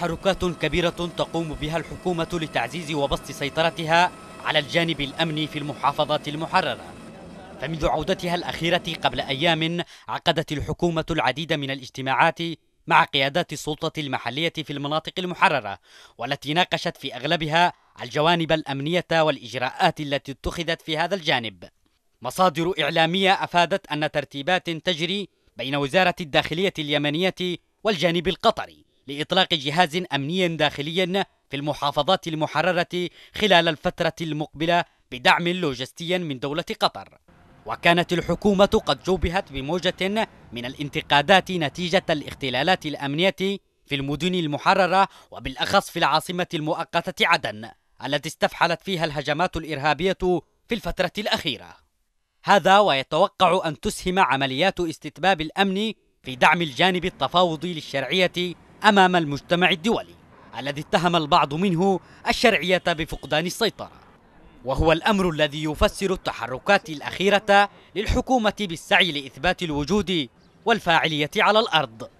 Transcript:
تحركات كبيرة تقوم بها الحكومة لتعزيز وبسط سيطرتها على الجانب الأمني في المحافظات المحررة فمنذ عودتها الأخيرة قبل أيام عقدت الحكومة العديد من الاجتماعات مع قيادات السلطة المحلية في المناطق المحررة والتي ناقشت في أغلبها الجوانب الأمنية والإجراءات التي اتخذت في هذا الجانب مصادر إعلامية أفادت أن ترتيبات تجري بين وزارة الداخلية اليمنية والجانب القطري لإطلاق جهاز أمني داخلي في المحافظات المحررة خلال الفترة المقبلة بدعم لوجستي من دولة قطر وكانت الحكومة قد جوبهت بموجة من الانتقادات نتيجة الاختلالات الأمنية في المدن المحررة وبالأخص في العاصمة المؤقتة عدن التي استفحلت فيها الهجمات الإرهابية في الفترة الأخيرة هذا ويتوقع أن تسهم عمليات استتباب الأمن في دعم الجانب التفاوضي للشرعية أمام المجتمع الدولي الذي اتهم البعض منه الشرعية بفقدان السيطرة وهو الأمر الذي يفسر التحركات الأخيرة للحكومة بالسعي لإثبات الوجود والفاعلية على الأرض